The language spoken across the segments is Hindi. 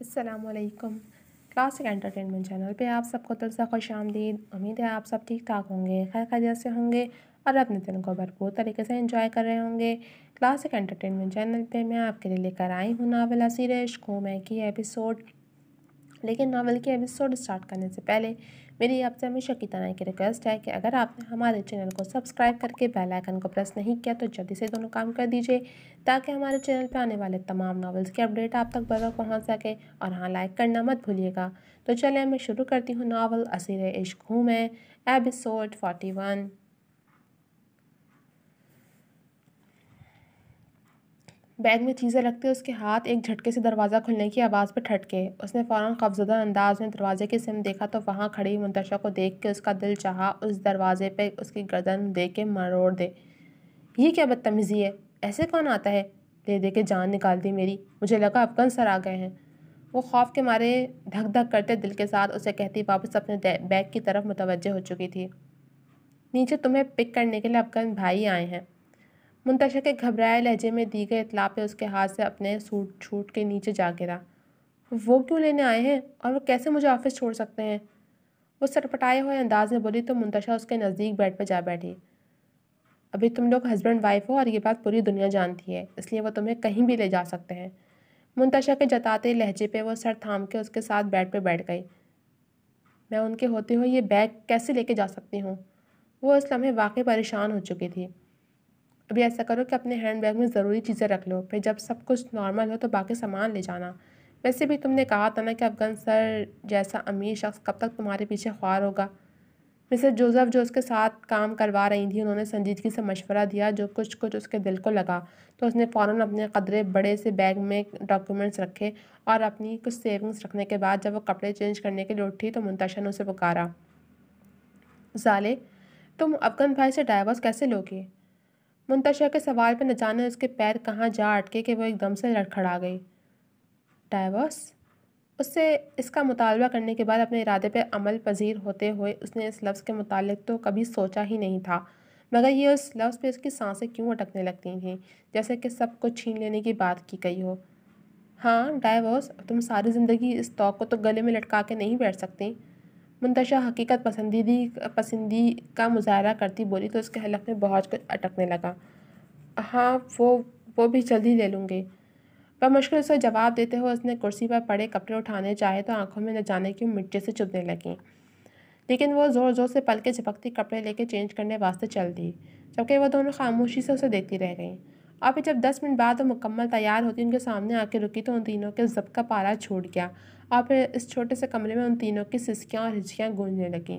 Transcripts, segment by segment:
असलकम क्लासिक एंटरटेनमेंट चैनल पे आप सबको दिल से खुश आमदीद उम्मीद है आप सब ठीक ठाक होंगे खैर खैरियत से होंगे और अपने दिन को भरपूर तरीके से एंजॉय कर रहे होंगे क्लासिक एंटरटेनमेंट चैनल पे मैं आपके लिए लेकर आई हूँ नावल असीर इश्क मैं की एपिसोड लेकिन नावल के एपिसोड स्टार्ट करने से पहले मेरी आपसे हमेशा की तरह की रिक्वेस्ट है कि अगर आपने हमारे चैनल को सब्सक्राइब करके बेल आइकन को प्रेस नहीं किया तो जल्दी से दोनों काम कर दीजिए ताकि हमारे चैनल पर आने वाले तमाम नावल्स के अपडेट आप तक बर पहुँच सके और हाँ लाइक करना मत भूलिएगा तो चले मैं शुरू करती हूँ नावल असीर इश्क हूँ मैं एपिसोड फोर्टी वन बैग में चीज़ें रखते उसके हाथ एक झटके से दरवाज़ा खुलने की आवाज़ पर ठटके उसने फ़ौरन खफजदा अंदाज में दरवाजे की सिम देखा तो वहाँ खड़ी मुंतशा को देख के उसका दिल चाह उस दरवाजे पर उसकी गर्दन दे के मरोड़ दे ये क्या बदतमीज़ी है ऐसे कौन आता है दे दे के जान निकाल दी मेरी मुझे लगा अफगन सर आ गए हैं वो खौफ के मारे धक धक करते दिल के साथ उसे कहती वापस अपने बैग की तरफ मुतवजह हो चुकी थी नीचे तुम्हें पिक करने के लिए अफगन भाई आए हैं मुंतशा के घबराए लहजे में दी गए इतला पे उसके हाथ से अपने सूट छूट के नीचे जा गिरा वो क्यों लेने आए हैं और वो कैसे मुझे ऑफिस छोड़ सकते हैं वो सटपटाए हुए अंदाज में बोली तो मुंतशा उसके नज़दीक बेड पर जा बैठी अभी तुम लोग हस्बैंड वाइफ हो और ये बात पूरी दुनिया जानती है इसलिए वो तुम्हें कहीं भी ले जा सकते हैं मुंतशा के जताते लहजे पे वो सर थाम के उसके साथ बेड पे बैठ गई मैं उनके होते हुए ये बैग कैसे लेके जा सकती हूँ वो इस लम्हे वाकई परेशान हो चुकी थी अभी ऐसा करो कि अपने हैंड बैग में ज़रूरी चीज़ें रख लो फिर जब सब कुछ नॉर्मल हो तो बाकी सामान ले जाना वैसे भी तुमने कहा था ना कि अफगान सर जैसा अमीर शख्स कब तक तुम्हारे पीछे ख्वार होगा मिसर जोसेफ जो उसके साथ काम करवा रही थी उन्होंने संजीदगी से मशवरा दिया जो कुछ कुछ उसके दिल को लगा तो उसने फ़ौरन अपने कदरे बड़े से बैग में डॉक्यूमेंट्स रखे और अपनी कुछ सेविंग्स रखने के बाद जब वो कपड़े चेंज करने के लिए उठी तो मुंतशा ने उसे पुकारा जाले तुम अफगन भाई से डाइवर्स कैसे लोगे मुंतशा के सवाल पर न जाने उसके पैर कहाँ जा अटके कि वो एकदम से लड़खड़ा गई डाइवर्स उससे इसका मुतालबा करने के बाद अपने इरादे पर अमल पजीर होते हुए उसने इस लफ्ज़ के मुतालिक तो कभी सोचा ही नहीं था मगर ये उस लफ्ज़ पर उसकी सांसें क्यों अटकने लगती थी जैसे कि सब कुछ छीन लेने की बात की गई हो हाँ डाइवोर्स तुम सारी ज़िंदगी इस तौक को तो गले में लटका के नहीं बैठ सकती मुंतशा हकीकत पसंदीदी पसंदी का मुजाहरा करती बोली तो उसके हलक में बहुत कुछ अटकने लगा हाँ वो वो भी जल्दी ले लूँगी पर मुश्किल से जवाब देते हुए उसने कुर्सी पर पड़े कपड़े उठाने चाहे तो आंखों में न जाने की मिट्टी से चुभने लगी लेकिन वो ज़ोर ज़ोर से पल के झपकती कपड़े लेके चेंज करने वास्ते चल दी जबकि वो दोनों खामोशी से उसे देखती रह गईं और फिर जब दस मिनट बाद वो मुकम्मल तैयार होती उनके सामने आके रुकी तो उन तीनों के जब का पारा छूट गया और फिर इस छोटे से कमरे में उन तीनों की सिसकियाँ और हिचकियाँ गूंजने लगीं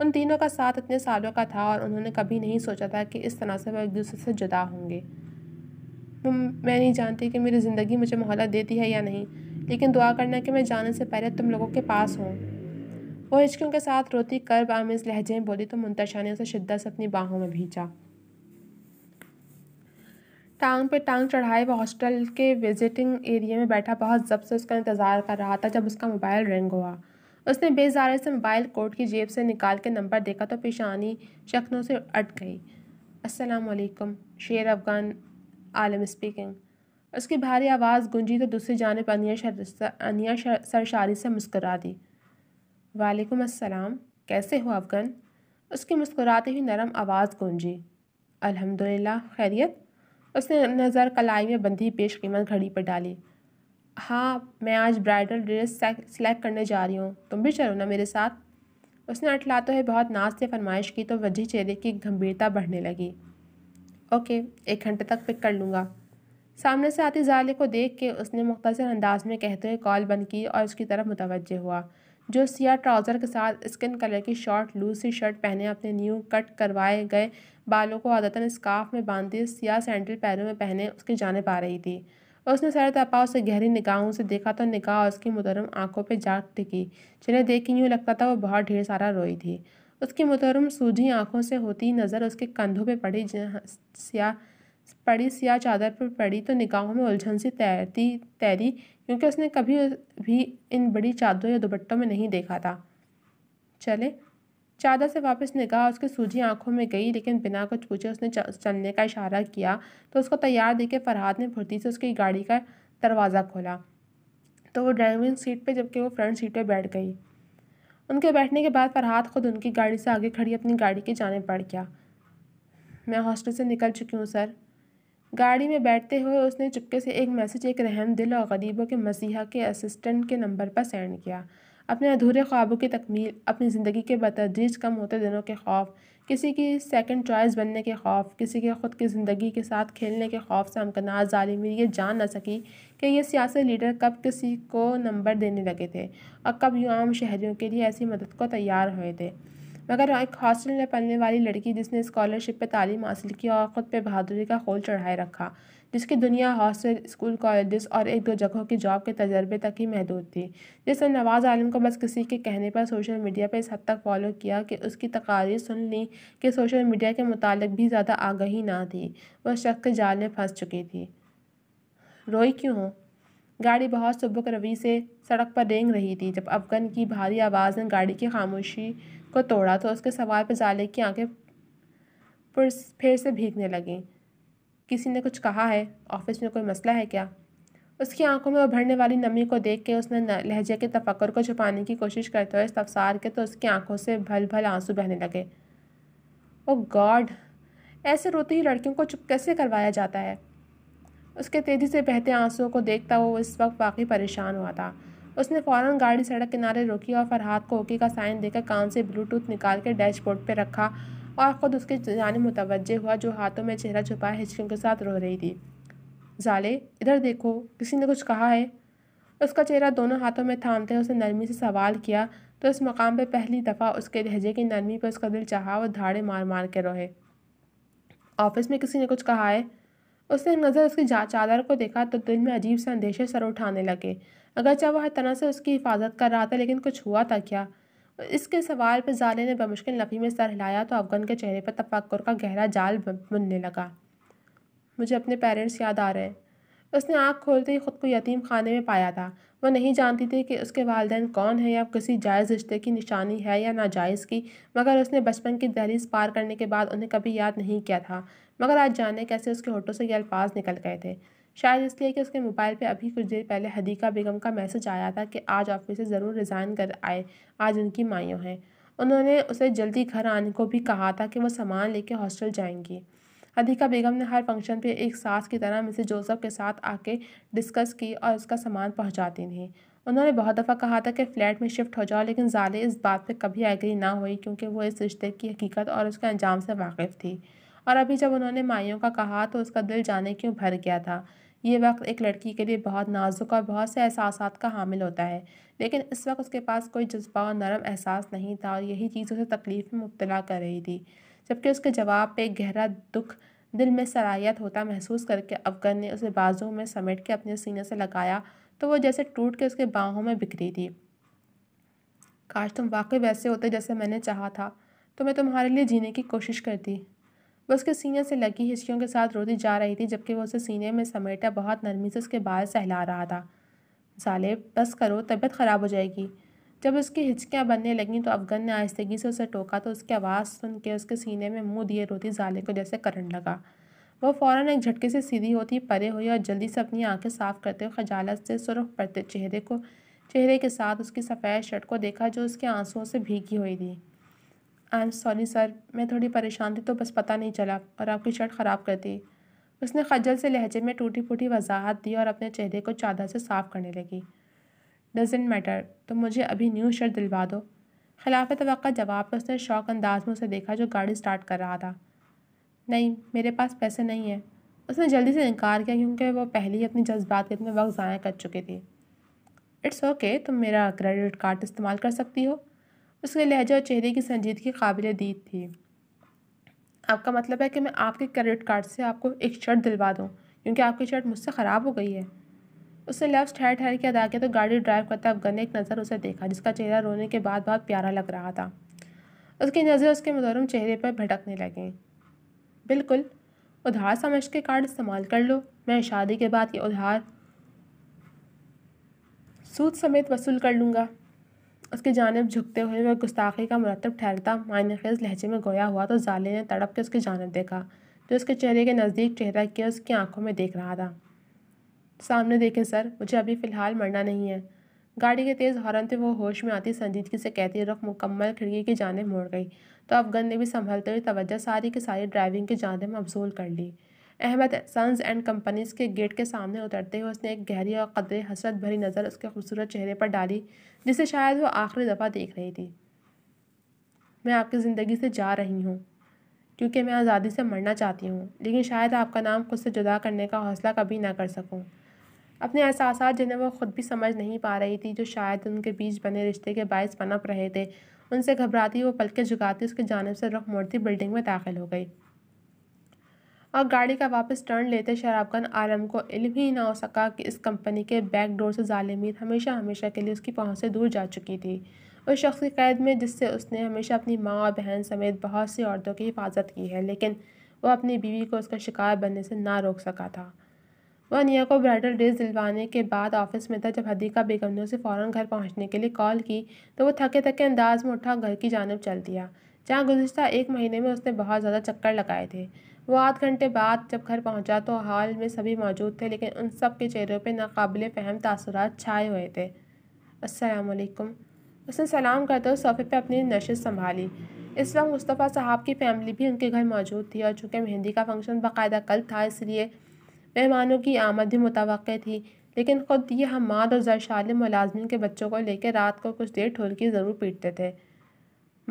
उन तीनों का साथ इतने सालों का था और उन्होंने कभी नहीं सोचा था कि इस तरह से वह एक दूसरे से जुदा होंगे मैं नहीं जानती कि मेरी ज़िंदगी मुझे मोहलत देती है या नहीं लेकिन दुआ करना कि मैं जाने से पहले तुम लोगों के पास हों वो हिचकियों के साथ रोती कर आमेज लहजे बोली तो मुंतशा ने उसे शिद्दत से अपनी बाहों में भींचा टांग पे टांग चढ़ाए वह हॉस्टल के विजिटिंग एरिया में बैठा बहुत जब से उसका इंतज़ार कर रहा था जब उसका मोबाइल रिंग हुआ उसने बेजारे से मोबाइल कोर्ट की जेब से निकाल के नंबर देखा तो पेशानी शक्नों से अट गई अस्सलाम वालेकुम शेर अफगान आलम स्पीकिंग उसकी भारी आवाज़ गूंजी तो दूसरी जानब अनिया शर अनिया सरशारी से मुस्करा दी वालेकुम अस्सलाम कैसे हो अफ़गान उसकी मुस्कुराती हुई नरम आवाज़ गूंजी अल्हम्दुलिल्लाह खैरियत उसने नज़र कलाई में बंधी पेश कीमत घड़ी पर डाली हाँ मैं आज ब्राइडल ड्रेस सिलेक्ट करने जा रही हूँ तुम भी चलो ना मेरे साथ उसने अटलाते हुए बहुत नाच से फरमाइश की तो वजह चेहरे की गंभीरता बढ़ने लगी ओके एक घंटे तक पिक कर लूँगा सामने से आती जाले को देख के उसने मुख्तर अंदाज में कहते हुए कॉल बंद की और उसकी तरफ मुतवजह हुआ जो सिया ट्राउज़र के साथ स्किन कलर की शॉर्ट लूज सी शर्ट पहने अपने न्यू कट करवाए गए बालों को आदतन स्काफ में बांधे सिया सैंडल पैरों में पहने उसकी जानब आ रही थी उसने सर तपा उसे गहरी निगाहों से देखा तो निगाह उसकी मुतरम आंखों पर जाग टिकी जिन्हें देख यूँ लगता था वो बहुत ढेर सारा रोई थी उसकी मुतरम सूझी आंखों से होती नज़र उसके कंधों पर पड़ी सिया पड़ी सिया चादर पर पड़ी तो निगाहों में उलझन सी तैरती तैरी क्योंकि उसने कभी भी इन बड़ी चादरों या दुपट्टों में नहीं देखा था चले चादर से वापस निगाह उसकी सूझी आंखों में गई लेकिन बिना कुछ पूछे उसने चलने का इशारा किया तो उसको तैयार देखे के फरहाद ने फुर्ती से उसकी गाड़ी का दरवाज़ा खोला तो वो ड्राइविंग सीट पे जबकि वो फ्रंट सीट पे बैठ गई उनके बैठने के बाद फरहाद खुद उनकी गाड़ी से आगे खड़ी अपनी गाड़ी के जाने पड़ गया मैं हॉस्टल से निकल चुकी हूँ सर गाड़ी में बैठते हुए उसने चुपके से एक मैसेज एक रहम दिल और गरीबों के मसीहा के असिस्टेंट के नंबर पर सेंड किया अपने अधूरे ख्वाबों की तकमील अपनी ज़िंदगी के बतदरीज कम होते दिनों के खौफ किसी की सेकंड चॉइस बनने के खौफ किसी के ख़ुद की ज़िंदगी के साथ खेलने के खौफ से हमकनाज ालिमी ये जान न सकी कि ये सियासी लीडर कब किसी को नंबर देने लगे थे और कब यूँ आम शहरीों के लिए ऐसी मदद को तैयार हुए थे मगर एक हॉस्टल में पढ़ने वाली लड़की जिसने स्कॉलरशिप पर तालीम हासिल की और ख़ुद पर बहादुरी का खोल चढ़ाए रखा जिसकी दुनिया हॉस्टल स्कूल कॉलेज और एक दो जगहों की जॉब के तजर्बे तक ही महदूद थी जिसने नवाज़ आलम को बस किसी के कहने पर सोशल मीडिया पर इस हद तक फॉलो किया कि उसकी तकारीर सुन ली कि सोशल मीडिया के मुतालिक भी ज़्यादा आगही ना थी वह शख्स के जाल में फंस चुकी थी रोई क्यों हो गाड़ी बहुत सुबुक रवि से सड़क पर रेंग रही थी जब अफगन की भारी आवाज़ ने गाड़ी की खामोशी को तोड़ा तो उसके सवार पर जाले की आंखें फिर से भीगने लगीं किसी ने कुछ कहा है ऑफिस में कोई मसला है क्या उसकी आंखों में उभरने वाली नमी को देख के उसने लहजे के तफक्र को छुपाने की कोशिश करते हुए तफसार के तो उसकी आंखों से भल भल आंसू बहने लगे ओ गॉड ऐसे रोते ही लड़कियों को चुप कैसे करवाया जाता है उसके तेज़ी से बहते आंसुओं को देखता वो इस वक्त वाकई परेशान हुआ था उसने फ़ौरन गाड़ी सड़क किनारे रोकी और फरहाद को ओके का साइन देकर कान से ब्लूटूथ निकाल के डैशबोर्ड पर रखा और ख़ुद उसके जाने मुतवजह हुआ जो हाथों में चेहरा छुपाए हिचकियों के साथ रो रही थी जाले इधर देखो किसी ने कुछ कहा है उसका चेहरा दोनों हाथों में थामते उसने नरमी से सवाल किया तो इस मकाम पर पहली दफ़ा उसके लहजे की नरमी पर उसका दिल चाहा और धाड़े मार मार के रोए ऑफिस में किसी ने कुछ कहा है उसने नज़र उसकी चादर को देखा तो दिल में अजीब से अंदेशे सर उठाने लगे अगरचे वह तरह से उसकी हिफाजत कर रहा था लेकिन कुछ हुआ था क्या इसके सवाल पर जाले ने बमुश्किल नफ़ी में सर हिलाया तो अफगन के चेहरे पर तफक्कुर का गहरा जाल बनने लगा मुझे अपने पेरेंट्स याद आ रहे हैं उसने आँख खोलते ही ख़ुद को यतीम खाने में पाया था वह नहीं जानती थी कि उसके वालदेन कौन है या किसी जायज़ रिश्ते की निशानी है या नाजायज़ की मगर उसने बचपन की दहलीज पार करने के बाद उन्हें कभी याद नहीं किया था मगर आज जाने कैसे उसके होठों से ये अल्फाज निकल गए थे शायद इसलिए कि उसके मोबाइल पे अभी कुछ देर पहले हदीका बेगम का मैसेज आया था कि आज ऑफिस से ज़रूर रिज़ाइन कर आए आज उनकी माइयों हैं उन्होंने उसे जल्दी घर आने को भी कहा था कि वह सामान लेके हॉस्टल जाएंगी अधिका बेगम ने हर फंक्शन पे एक सास की तरह मिसेज जोसेफ के साथ आके डिस्कस की और उसका सामान पहुँचाती थी उन्होंने बहुत दफ़ा कहा था कि फ़्लैट में शिफ्ट हो जाओ लेकिन जाले इस बात पे कभी एग्री ना हुई क्योंकि वो इस रिश्ते की हकीकत और उसके अंजाम से वाकिफ़ थी और अभी जब उन्होंने माइयों का कहा तो उसका दिल जाने क्यों भर गया था ये वक्त एक लड़की के लिए बहुत नाजुक और बहुत से एहसास का हामिल होता है लेकिन इस वक्त उसके पास कोई जज्बा और नरम एहसास नहीं था और यही चीज़ उसे तकलीफ़ में मुबतला कर रही थी जबकि उसके जवाब पे गहरा दुख दिल में सराहियत होता महसूस करके अफगर ने उसे बाजू में समेट के अपने सीने से लगाया तो वो जैसे टूट के उसके बाहों में बिखरी थी काश तुम वाकई वैसे होते जैसे मैंने चाहा था तो मैं तुम्हारे लिए जीने की कोशिश करती वह उसके सीने से लगी हिचकियों के साथ रोती जा रही थी जबकि वह उसे सीने में समेटा बहुत नरमी से उसके बाल सहला रहा था साले बस करो तबीयत ख़राब हो जाएगी जब उसकी हिचकियाँ बनने लगीं तो अफगन ने आहिस्तगी से उसे टोका तो उसकी आवाज़ सुन के उसके सीने में मुँह दिए रोती जाले को जैसे करंट लगा वो फ़ौरन एक झटके से सीधी होती परे हुई और जल्दी से अपनी आंखें साफ करते हुए खजालत से सुरख पड़ते चेहरे को चेहरे के साथ उसकी सफ़ेद शर्ट को देखा जो उसके आंसुओं से भीगी हुई थी आई एम सॉरी सर मैं थोड़ी परेशान थी तो बस पता नहीं चला और आपकी शर्ट ख़राब कर दी उसने खजल से लहजे में टूटी फूटी वजाहत दी और अपने चेहरे को चादर से साफ करने लगी डजेंट मैटर तो मुझे अभी न्यू शर्ट दिलवा दो खिलाफत वक़्त जवाब पर तो उसने शौक अंदाज में उसे देखा जो गाड़ी स्टार्ट कर रहा था नहीं मेरे पास पैसे नहीं है उसने जल्दी से इनकार किया क्योंकि वो पहले ही अपने जज्बात के इतने वक्त ज़ाया कर चुके थे इट्स ओके okay, तुम मेरा क्रेडिट कार्ड इस्तेमाल कर सकती हो उसके लहजा और चेहरे की संजीदगी काबिल दीद थी आपका मतलब है कि मैं आपके क्रेडिट कार्ड से आपको एक शर्ट दिलवा दूँ क्योंकि आपकी शर्ट मुझसे ख़राब हो गई है उसने लफ्स ठहर ठहर के अदा किया तो गाड़ी ड्राइव करता अफगर ने एक नज़र उसे देखा जिसका चेहरा रोने के बाद बहुत प्यारा लग रहा था उसकी नज़र उसके मुजरम चेहरे पर भटकने लगें बिल्कुल उधार समझ के कार्ड इस्तेमाल कर लो मैं शादी के बाद ये उधार सूद समेत वसूल कर लूँगा उसकी जानब झुकते हुए वह गुस्ताखी का मरतब ठहरता मायने खेज लहजे में गोया हुआ तो जाले ने तड़प के उसकी जानब देखा जो उसके चेहरे के नज़दीक चेहरा किया उसकी आंखों में देख रहा था सामने देखें सर मुझे अभी फ़िलहाल मरना नहीं है गाड़ी के तेज़ हॉर्न पे वो होश में आती संजीदगी से कहती रुख मुकम्मल खिड़की की जानब मोड़ गई तो अफगन ने भी संभलते हुए तवज्जो सारी की सारी ड्राइविंग की जानब मबसूल कर ली अहमद सन्स एंड कंपनीज के गेट के सामने उतरते हुए उसने एक गहरी और कदरे हसरत भरी नज़र उसके खूबसूरत चेहरे पर डाली जिसे शायद वो आखिरी दफ़ा देख रही थी मैं आपकी ज़िंदगी से जा रही हूँ क्योंकि मैं आज़ादी से मरना चाहती हूँ लेकिन शायद आपका नाम खुद से जुदा करने का हौसला कभी ना कर सकूँ अपने एहसास जिन्हें वो खुद भी समझ नहीं पा रही थी जो शायद उनके बीच बने रिश्ते के बायस पनप रहे थे उनसे घबराती वो पलके झुकाती उसकी जानब से रुख मोड़ती बिल्डिंग में दाखिल हो गई और गाड़ी का वापस टर्न लेते शराबगन आलम को इल्म ही ना हो सका कि इस कंपनी के बैक डोर से जालिमीत हमेशा हमेशा के लिए उसकी पहुँच से दूर जा चुकी थी उस शख्स की कैद में जिससे उसने हमेशा अपनी माँ और बहन समेत बहुत सी औरतों की हिफाजत की है लेकिन वह अपनी बीवी को उसका शिकार बनने से ना रोक सका था वानिया को ब्राइडल ड्रेस दिलवाने के बाद ऑफिस में था जब हदीका बेगम ने उसे फ़ौरन घर पहुंचने के लिए कॉल की तो वो थके थके अंदाज में उठा घर की जानब चल दिया जहाँ गुजशत एक महीने में उसने बहुत ज़्यादा चक्कर लगाए थे वो आध घंटे बाद जब घर पहुँचा तो हाल में सभी मौजूद थे लेकिन उन सब के चेहरों पर नाकबिल फ़हम तसर छाए हुए थे असलकम उसने सलाम करते हुए सोफे पर अपनी नशस्त संभाली इस वक्त मुस्तफ़ा साहब की फ़ैमिली भी उनके घर मौजूद थी और चूँकि मेहंदी का फंक्शन बाकायदा कल था इसलिए मेहमानों की आमद भी मुतव थी लेकिन ख़ुद ये हमाद और जरशाल मुलाजमिन के बच्चों को लेकर रात को कुछ देर ढोलकी ज़रूर पीटते थे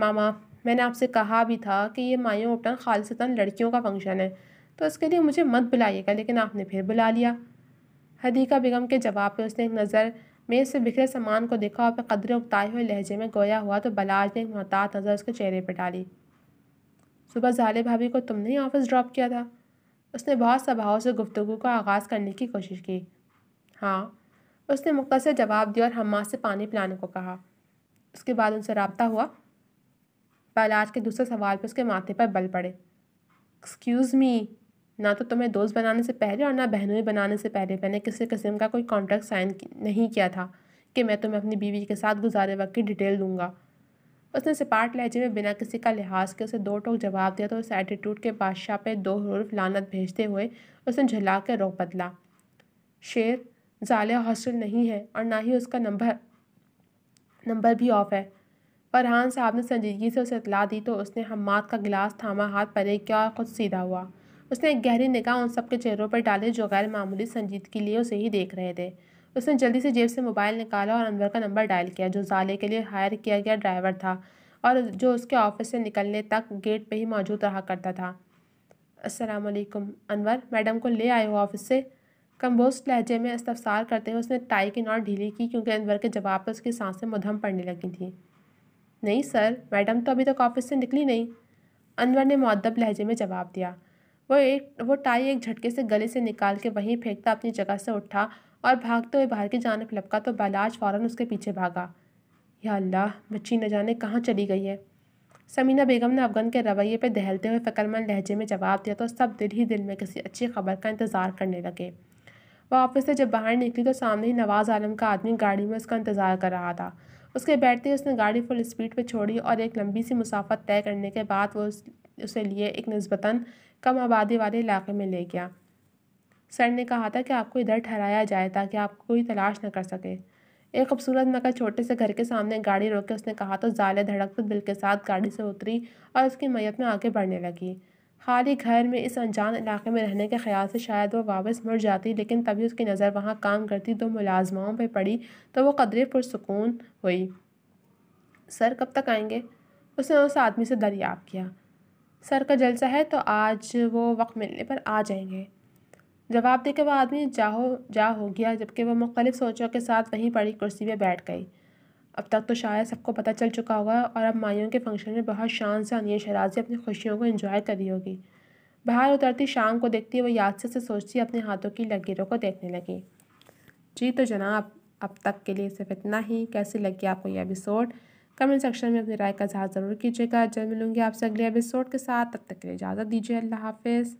मामा मैंने आपसे कहा भी था कि ये मायों उपटन खालसता लड़कियों का फंक्शन है तो इसके लिए मुझे मत बुलाइएगा लेकिन आपने फिर बुला लिया हदीका बेगम के जवाब पर उसने एक नज़र मेज से बिखरे सामान को देखा और फिर कदर उगताए हुए लहजे में गोया हुआ तो बलाज ने एक मोहतात नज़र उसके चेहरे पर डाली सुबह जाले भाभी को तुमने ही ऑफिस ड्रॉप किया था उसने बहुत स्वभाव से गुफ्तु का आगाज़ करने की कोशिश की हाँ उसने मुख्तर जवाब दिया और हम से पानी पिलाने को कहा उसके बाद उनसे रबता हुआ बैलाज के दूसरे सवाल पर उसके माथे पर बल पड़े एक्सक्यूज़ मी ना तो तुम्हें दोस्त बनाने से पहले और ना बहनों ही बनाने से पहले मैंने किसी किस्म का कोई कॉन्ट्रैक्ट साइन नहीं किया था कि मैं तुम्हें अपनी बीवी के साथ गुजारे वक्त की डिटेल दूंगा उसने सिपाट लहजे में बिना किसी का लिहाज के उसे दो टोक जवाब दिया तो उस एटीट्यूड के बादशाह पे दो हरूफ लानत भेजते हुए उसने झला के रोक बदला शेर जालिया हॉस्टल नहीं है और ना ही उसका नंबर नंबर भी ऑफ है फरहान साहब ने संजीदगी से उसे इतला दी तो उसने हमाद का गिलास थामा हाथ परे किया और खुद सीधा हुआ उसने एक गहरी निगाह उन सबके चेहरों पर डाली जो गैर मामूली संजीदगी लिए उसे ही देख रहे थे उसने जल्दी से जेब से मोबाइल निकाला और अनवर का नंबर डायल किया जो जाले के लिए हायर किया गया ड्राइवर था और जो उसके ऑफिस से निकलने तक गेट पर ही मौजूद रहा करता था अस्सलाम अनवर मैडम को ले आए हो ऑफिस से कम्बोस्ट लहजे में इस्तफसार करते हुए उसने टाई की नॉट ढीली की क्योंकि अनवर के जवाब पर उसकी सांसें मधम पड़ने लगी थी नहीं सर मैडम तो अभी तक ऑफिस से निकली नहीं अनवर ने मद्दब लहजे में जवाब दिया वो एक वो टाई एक झटके से गले से निकाल के वहीं फेंकता अपनी जगह से उठा और भागते तो हुए बाहर की जानब लपका तो बालाज फ़ौरन उसके पीछे भागा या अल्लाह बच्ची न जाने कहाँ चली गई है समीना बेगम ने अफगन के रवैये पर दहलते हुए फ़िक्रमंद लहजे में जवाब दिया तो सब दिल ही दिल में किसी अच्छी खबर का इंतज़ार करने लगे वह ऑफिस से जब बाहर निकली तो सामने ही नवाज़ आलम का आदमी गाड़ी में उसका इंतज़ार कर रहा था उसके बैठते ही उसने गाड़ी फुल स्पीड पर छोड़ी और एक लंबी सी मुसाफत तय करने के बाद वो उस, उसे लिए एक नस्बता कम आबादी वाले इलाके में ले गया सर ने कहा था कि आपको इधर ठहराया जाए ताकि आप कोई तलाश न कर सके एक खूबसूरत मगर छोटे से घर के सामने गाड़ी रोक के उसने कहा तो जाले धड़कते दिल के साथ गाड़ी से उतरी और उसकी मैत में आगे बढ़ने लगी खाली घर में इस अनजान इलाके में रहने के ख्याल से शायद वह वापस मुड़ जाती लेकिन तभी उसकी नज़र वहाँ काम करती दो मुलाजमाओं पर पड़ी तो वो कदरे पुरसकून हुई सर कब तक आएंगे उसने उस आदमी से दरियाब किया सर का जलसा है तो आज वो वक्त मिलने पर आ जाएंगे जवाब देकर वह आदमी जाहो जा हो गया जबकि वह मुख्तलिफ सोचों के साथ वहीं पड़ी कुर्सी पर बैठ गई अब तक तो शायद सबको पता चल चुका होगा और अब माइयों के फंक्शन में बहुत शान से अनिया शराजी अपनी खुशियों को एंजॉय करी होगी बाहर उतरती शाम को देखती वह याद से, सोचती अपने हाथों की लकीरों को देखने लगी जी तो जनाब अब तक के लिए सिर्फ इतना ही कैसे लगी आपको यह एपिसोड कमेंट सेक्शन में अपनी राय का इजहार ज़रूर कीजिएगा जल्द मिलूंगी आपसे अगले एपिसोड के साथ तब तक के लिए इजाज़त दीजिए अल्लाह हाफिज़